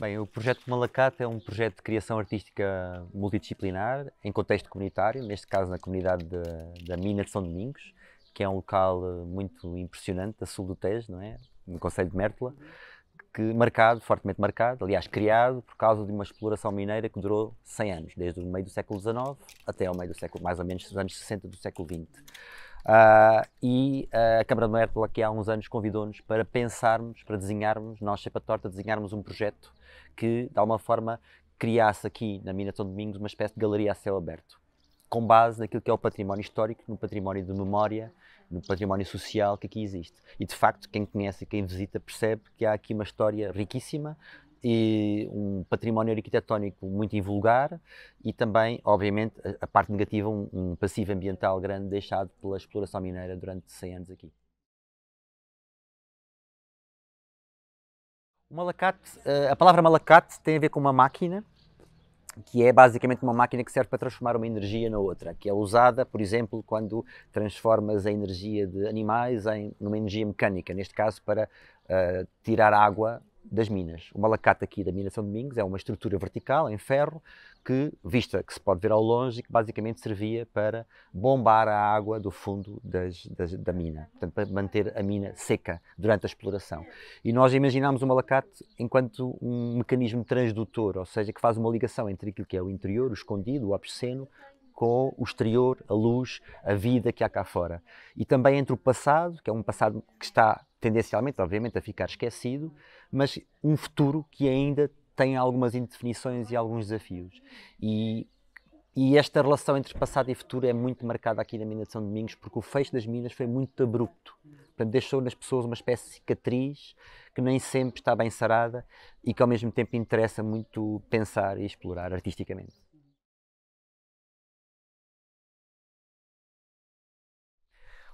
Bem, o projeto Malacate é um projeto de criação artística multidisciplinar, em contexto comunitário, neste caso na comunidade de, da Mina de São Domingos, que é um local eh, muito impressionante, a sul do Tejo, não é? no Conselho de Mértola, que marcado, fortemente marcado, aliás, criado por causa de uma exploração mineira que durou 100 anos, desde o meio do século XIX até ao meio do século, mais ou menos, dos anos 60 do século XX. Uh, ah, e uh, a Câmara de Mértola, que há uns anos convidou-nos para pensarmos, para desenharmos, nós chepa torta, desenharmos um projeto que, de alguma forma, criasse aqui na Mina São Domingos uma espécie de galeria a céu aberto, com base naquilo que é o património histórico, no património de memória, no património social que aqui existe. E de facto, quem conhece e quem visita percebe que há aqui uma história riquíssima e um património arquitetónico muito invulgar e também, obviamente, a parte negativa, um, um passivo ambiental grande deixado pela exploração mineira durante 100 anos aqui. malacate, eh, a palavra malacate tem a ver com uma máquina, que é basicamente uma máquina que serve para transformar uma energia na outra, que é usada, por exemplo, quando transformas a energia de animais em, numa energia mecânica, neste caso para uh, tirar água das minas. O malacate aqui da mina São Domingos é uma estrutura vertical em ferro que vista que se pode ver ao longe que basicamente servia para bombar a água do fundo das, das, da mina, portanto para manter a mina seca durante a exploração. E nós imaginámos o malacate enquanto um mecanismo transdutor, ou seja, que faz uma ligação entre aquilo que é o interior, o escondido, o obsceno, com o exterior, a luz, a vida que há cá fora. E também entre o passado, que é um passado que está tendencialmente, obviamente, a ficar esquecido, mas um futuro que ainda tem algumas indefinições e alguns desafios. E, e esta relação entre passado e futuro é muito marcada aqui na mina de São Domingos, porque o fecho das minas foi muito abrupto. Portanto, deixou nas pessoas uma espécie de cicatriz que nem sempre está bem sarada e que ao mesmo tempo interessa muito pensar e explorar artisticamente.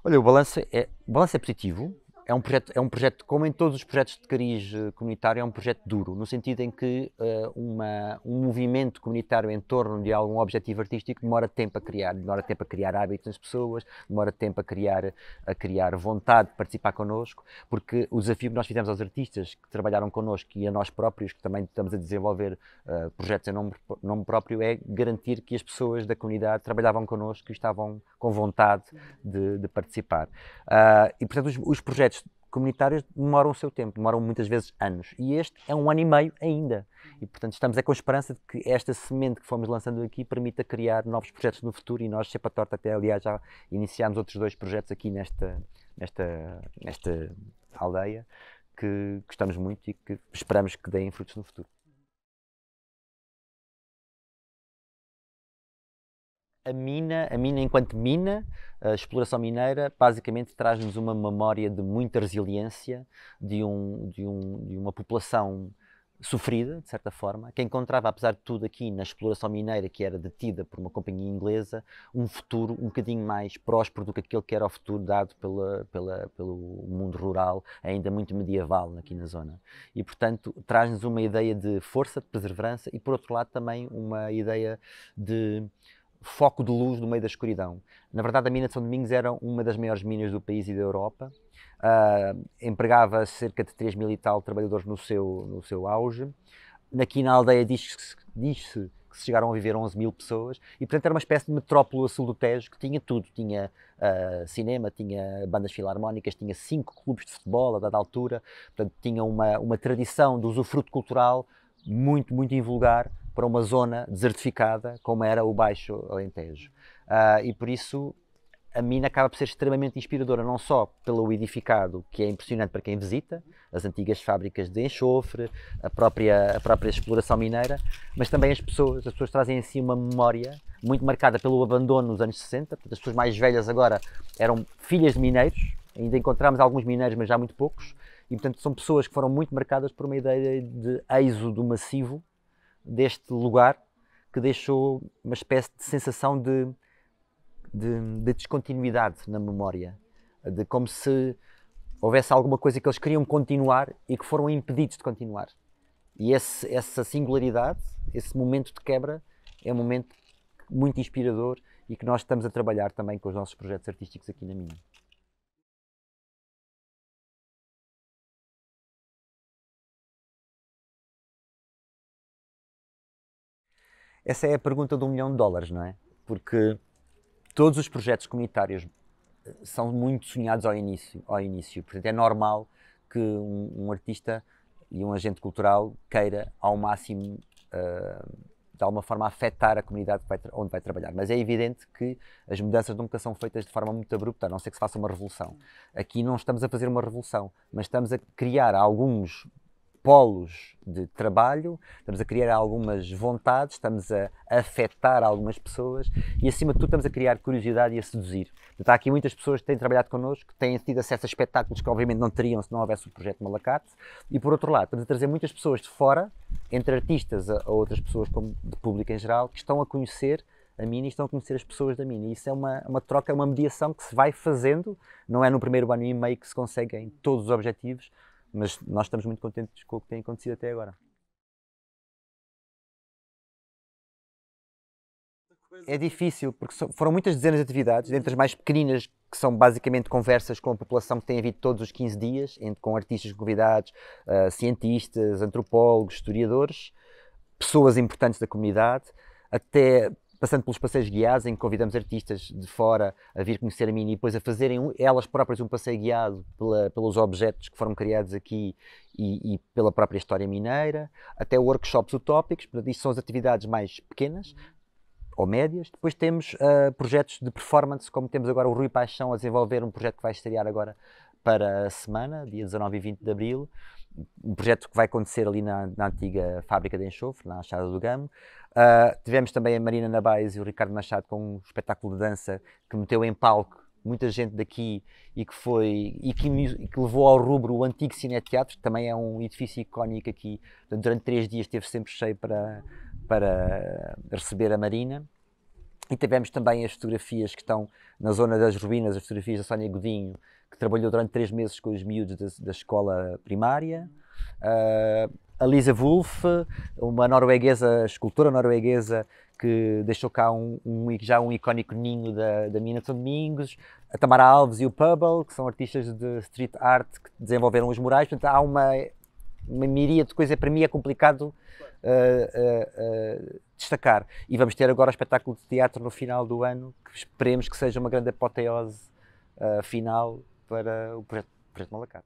Olha, o balanço é, o balanço é positivo, é um projeto, é um projeto como em todos os projetos de cariz eh, comunitário, é um projeto duro, no sentido em que uh, uma, um movimento comunitário em torno de algum objetivo artístico demora tempo a criar, demora tempo a criar hábitos nas pessoas, demora tempo a criar, a criar vontade de participar connosco, porque o desafio que nós fizemos aos artistas que trabalharam connosco e a nós próprios, que também estamos a desenvolver uh, projetos em nome, nome próprio, é garantir que as pessoas da comunidade trabalhavam connosco e estavam com vontade de, de participar. Uh, e, portanto, os, os projetos comunitárias demoram o seu tempo, demoram muitas vezes anos. E este é um ano e meio ainda. E, portanto, estamos é com a esperança de que esta semente que fomos lançando aqui permita criar novos projetos no futuro e nós, Cepa Torta, até aliás já iniciámos outros dois projetos aqui nesta, nesta, nesta aldeia que gostamos muito e que esperamos que deem frutos no futuro. a mina, a mina enquanto mina, a exploração mineira, basicamente traz-nos uma memória de muita resiliência de, um, de, um, de uma população sofrida, de certa forma, que encontrava, apesar de tudo, aqui na exploração mineira, que era detida por uma companhia inglesa, um futuro um bocadinho mais próspero do que aquele que era o futuro dado pela, pela, pelo mundo rural, ainda muito medieval aqui na zona. E, portanto, traz-nos uma ideia de força, de perseverança e, por outro lado, também uma ideia de foco de luz no meio da escuridão. Na verdade, a mina de São Domingos era uma das maiores minas do país e da Europa. Uh, empregava cerca de 3 mil e tal trabalhadores no seu, no seu auge. Aqui na aldeia diz-se diz que se chegaram a viver 11 mil pessoas e, portanto, era uma espécie de metrópole a sul do Tejo que tinha tudo. Tinha uh, cinema, tinha bandas filarmónicas, tinha cinco clubes de futebol a dada altura. Portanto, tinha uma, uma tradição de usufruto cultural muito, muito invulgar para uma zona desertificada como era o Baixo Alentejo. Uh, e por isso a mina acaba por ser extremamente inspiradora, não só pelo edificado, que é impressionante para quem visita, as antigas fábricas de enxofre, a própria, a própria exploração mineira, mas também as pessoas, as pessoas trazem em si uma memória muito marcada pelo abandono nos anos 60, as pessoas mais velhas agora eram filhas de mineiros, ainda encontramos alguns mineiros, mas já muito poucos, e portanto são pessoas que foram muito marcadas por uma ideia de êxodo massivo deste lugar que deixou uma espécie de sensação de, de, de descontinuidade na memória, de como se houvesse alguma coisa que eles queriam continuar e que foram impedidos de continuar. E esse, essa singularidade, esse momento de quebra, é um momento muito inspirador e que nós estamos a trabalhar também com os nossos projetos artísticos aqui na Minha. Essa é a pergunta do um milhão de dólares, não é? Porque todos os projetos comunitários eh, são muito sonhados ao início, ao início. portanto é normal que um, um artista e um agente cultural queira ao máximo uh, de alguma forma afetar a comunidade vai onde vai trabalhar. Mas é evidente que as mudanças nunca são feitas de forma muito abrupta, a não ser que se faça uma revolução. Aqui não estamos a fazer uma revolução, mas estamos a criar alguns polos de trabalho, estamos a criar algumas vontades, estamos a afetar algumas pessoas e, acima de tudo, estamos a criar curiosidade e a seduzir. está há aqui muitas pessoas que têm trabalhado connosco, têm tido acesso a espetáculos que, obviamente, não teriam se não houvesse o projeto Malacate. E, por outro lado, estamos a trazer muitas pessoas de fora, entre artistas a, outras pessoas, como de público em geral, que estão a conhecer a Mini estão a conhecer as pessoas da Mini. Isso é uma, é uma troca, é uma mediação que se vai fazendo, não é no primeiro ano e meio que se conseguem todos os objetivos, mas nós estamos muito contentes com o que tem acontecido até agora. É difícil, porque foram muitas dezenas de atividades, dentre as mais pequeninas, que são basicamente conversas com a população que tem havido todos os 15 dias, entre, com artistas convidados, uh, cientistas, antropólogos, historiadores, pessoas importantes da comunidade, até passando pelos passeios guiados, em que convidamos artistas de fora a vir conhecer a Mini e depois a fazerem elas próprias um passeio guiado pela, pelos objetos que foram criados aqui e, e, pela própria história mineira, até workshops utópicos, portanto, isto são as atividades mais pequenas ou médias. Depois temos uh, projetos de performance, como temos agora o Rui Paixão a desenvolver um projeto que vai estrear agora para a semana, dia 19 e 20 de abril, um projeto que vai acontecer ali na, na antiga fábrica de enxofre, na Achada do Gamo. Uh, tivemos também a Marina Nabais e o Ricardo Machado com um espetáculo de dança que meteu em palco muita gente daqui e que foi e que, que levou ao rubro o antigo Cineteatro, que também é um edifício icónico aqui. Durante três dias esteve sempre cheio para, para receber a Marina. E tivemos também as fotografias que estão na zona das ruínas, as fotografias da Sónia Godinho, que trabalhou durante três meses com os miúdos da, da escola primária. Uh, a Lisa Wolff, uma norueguesa, escultora norueguesa, que deixou cá um, um já um icónico ninho da, da Mina São Domingos. A Tamara Alves e o Pubble, que são artistas de street art que desenvolveram os murais. Portanto, há uma uma miríade de coisas, para mim é complicado uh, uh, uh, destacar. E vamos ter agora o espetáculo de teatro no final do ano, que esperemos que seja uma grande apoteose final para o projeto, projeto Malacato.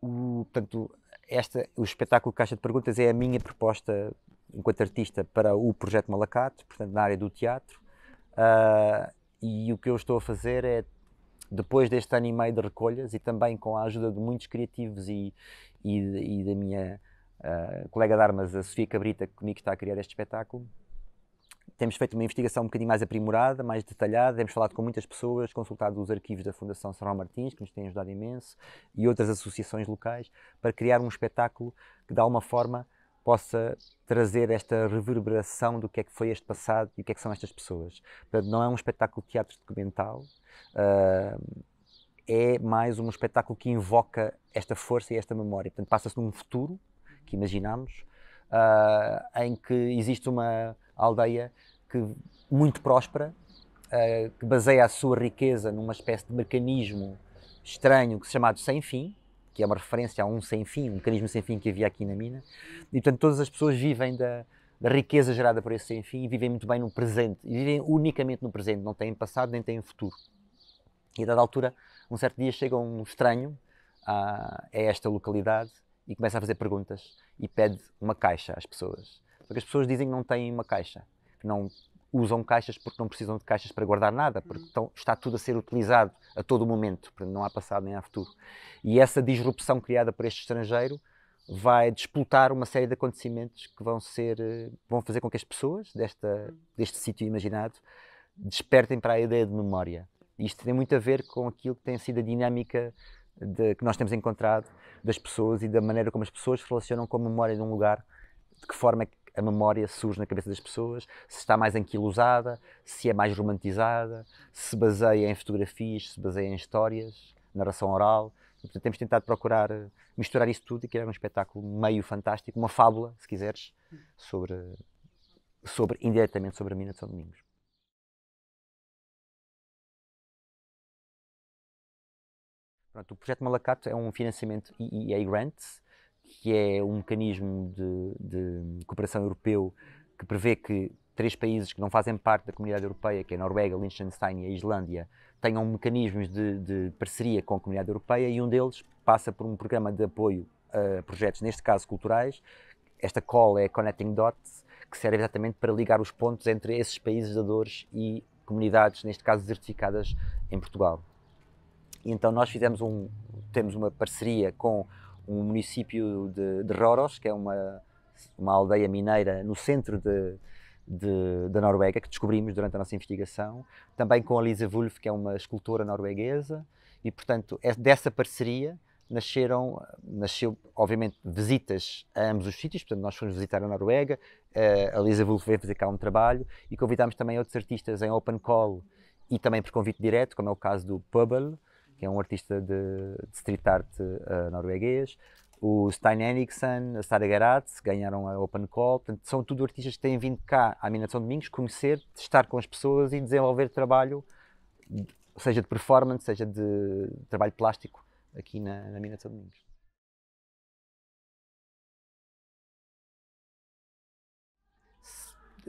O, portanto, esta, o espetáculo Caixa de Perguntas é a minha proposta enquanto artista para o projeto Malacato, portanto, na área do teatro. Uh, e o que eu estou a fazer é depois deste ano e meio de recolhas e também com a ajuda de muitos criativos e, e, e da minha uh, colega de armas, a Sofia Cabrita, que comigo está a criar este espetáculo, temos feito uma investigação um bocadinho mais aprimorada, mais detalhada, temos falado com muitas pessoas, consultado os arquivos da Fundação São Martins, que nos têm ajudado imenso, e outras associações locais, para criar um espetáculo que, de alguma forma, possa trazer esta reverberação do que é que foi este passado e o que é que são estas pessoas. Portanto, não é um espetáculo de teatro documental, uh, é mais um espetáculo que invoca esta força e esta memória. Portanto, passa-se num futuro que imaginamos, uh, em que existe uma aldeia que muito próspera, uh, que baseia a sua riqueza numa espécie de mecanismo estranho que se chamado sem fim, que é uma referência a um sem fim, um mecanismo sem fim que havia aqui na mina. E, portanto, todas as pessoas vivem da, da riqueza gerada por esse sem fim e vivem muito bem no presente. E vivem unicamente no presente, não têm passado nem têm futuro. E, a dada altura, um certo dia chega um estranho a, ah, a é esta localidade e começa a fazer perguntas e pede uma caixa às pessoas. porque as pessoas dizem que não têm uma caixa, que não usam caixas porque não precisam de caixas para guardar nada, porque uhum. estão, está tudo a ser utilizado a todo momento, não há passado nem há futuro. E essa disrupção criada por este estrangeiro vai disputar uma série de acontecimentos que vão ser eh, vão fazer com que as pessoas desta uhum. deste sítio imaginado despertem para a ideia de memória. Isto tem muito a ver com aquilo que tem sido a dinâmica de, que nós temos encontrado das pessoas e da maneira como as pessoas se relacionam com a memória de um lugar, de que forma é que a memória surge na cabeça das pessoas, se está mais anquilosada, se é mais romantizada, se baseia em fotografias, se baseia em histórias, narração oral. Portanto, temos tentado procurar eh, misturar isso tudo e criar um espetáculo meio fantástico, uma fábula, se quiseres, sobre, sobre indiretamente sobre a mina de São Domingos. Pronto, o projeto Malacato é um financiamento EEA é grants que é um mecanismo de, de cooperação europeu que prevê que três países que não fazem parte da comunidade europeia, que é a Noruega, Liechtenstein e a Islândia, tenham mecanismos de, de, parceria com a comunidade europeia e um deles passa por um programa de apoio a projetos, neste caso culturais. Esta call é Connecting Dots, que serve exatamente para ligar os pontos entre esses países dadores e comunidades, neste caso desertificadas em Portugal. E então nós fizemos um, temos uma parceria com um município de, de Roros, que é uma, uma aldeia mineira no centro de, de, da Noruega, que descobrimos durante a nossa investigação, também com a Lisa Wulff, que é uma escultora norueguesa, e portanto é dessa parceria nasceram, nasceu obviamente visitas a ambos os sítios, portanto nós fomos visitar a Noruega, eh, a Lisa Wulff veio fazer cá um trabalho e convidámos também outros artistas em open call e também por convite direto, como é o caso do Pubble, que é um artista de, de street art uh, norueguês. O Stein Henriksen, a Sara Garatz ganharam a Open Call. Portanto, são tudo artistas que têm vindo cá à Mina de São Domingos conhecer, estar com as pessoas e desenvolver trabalho, seja de performance, seja de trabalho plástico, aqui na, na Mina de São Domingos.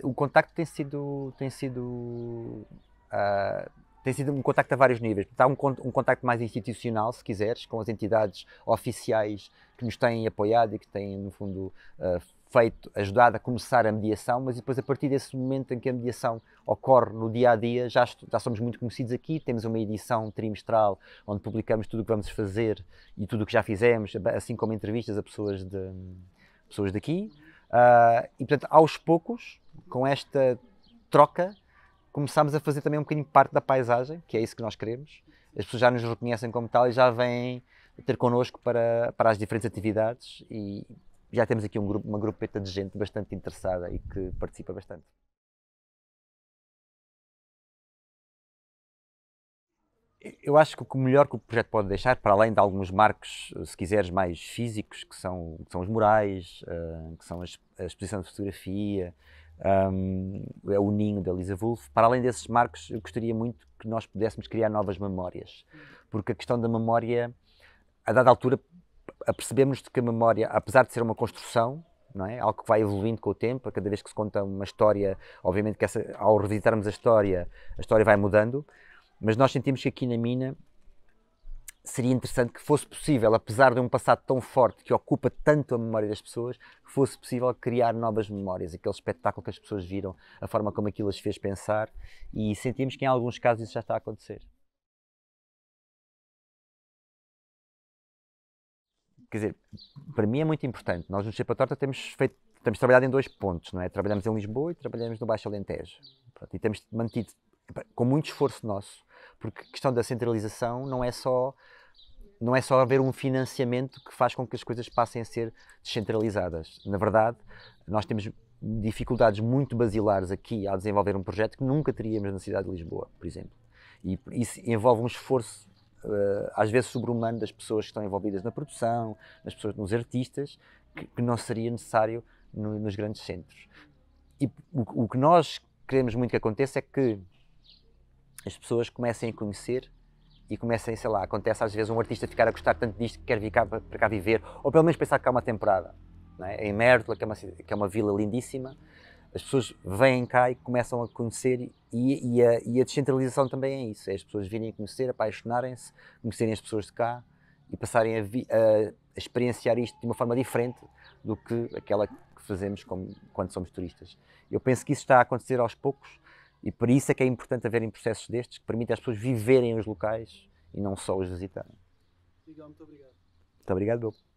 O contacto tem sido, tem sido uh, tem sido um contacto a vários níveis. Há um, um contacto mais institucional, se quiseres, com as entidades oficiais que nos têm apoiado e que têm, no fundo, uh, feito, ajudado a começar a mediação, mas depois, a partir desse momento em que a mediação ocorre no dia a dia, já, já somos muito conhecidos aqui. Temos uma edição trimestral onde publicamos tudo o que vamos fazer e tudo o que já fizemos, assim como entrevistas a pessoas, de, pessoas daqui. Uh, e, portanto, aos poucos, com esta troca começámos a fazer também um bocadinho parte da paisagem, que é isso que nós queremos. As pessoas já nos reconhecem como tal e já vêm ter connosco para, para as diferentes atividades e já temos aqui um grupo, uma grupeta de gente bastante interessada e que participa bastante. Eu acho que o melhor que o projeto pode deixar, para além de alguns marcos, se quiseres, mais físicos, que são, que são os murais, eh, que são as, a exposição de fotografia, um, é o ninho da Lisa Wolff. Para além desses marcos, eu gostaria muito que nós pudéssemos criar novas memórias, porque a questão da memória, a dada altura, apercebemos de que a memória, apesar de ser uma construção, não é? algo que vai evoluindo com o tempo, cada vez que se conta uma história, obviamente que essa, ao revisitarmos a história, a história vai mudando, mas nós sentimos que aqui na mina seria interessante que fosse possível, apesar de um passado tão forte que ocupa tanto a memória das pessoas, que fosse possível criar novas memórias, aquele espetáculo que as pessoas viram, a forma como aquilo as fez pensar, e sentimos que em alguns casos isso já está a acontecer. Quer dizer, para mim é muito importante. Nós no Chepa Torta temos feito temos trabalhado em dois pontos, não é? Trabalhamos em Lisboa e trabalhamos no Baixo Alentejo. Pronto, e temos mantido com muito esforço nosso, porque a questão da centralização não é só não é só haver um financiamento que faz com que as coisas passem a ser descentralizadas. Na verdade, nós temos dificuldades muito basilares aqui a desenvolver um projeto que nunca teríamos na cidade de Lisboa, por exemplo. E isso envolve um esforço eh, às vezes sobre-humano das pessoas que estão envolvidas na produção, nas pessoas, nos artistas, que, não seria necessário nos grandes centros. E o que nós queremos muito que aconteça é que as pessoas comecem a conhecer e comecem, sei lá, acontece às vezes um artista ficar a gostar tanto disto que quer vir cá, para cá viver, ou pelo menos pensar que há uma temporada. É? Em Mértola, que é, uma, que é uma vila lindíssima, as pessoas vêm cá e começam a conhecer e, e, a, e a, descentralização também é isso, é as pessoas virem a conhecer, apaixonarem-se, conhecerem as pessoas de cá e passarem a, vi, a, a, experienciar isto de uma forma diferente do que aquela que fazemos como, quando somos turistas. Eu penso que isso está a acontecer aos poucos, e por isso é que é importante haverem processos destes que permitem às pessoas viverem os locais e não só os visitarem. Miguel, muito obrigado. Muito obrigado, Bobo.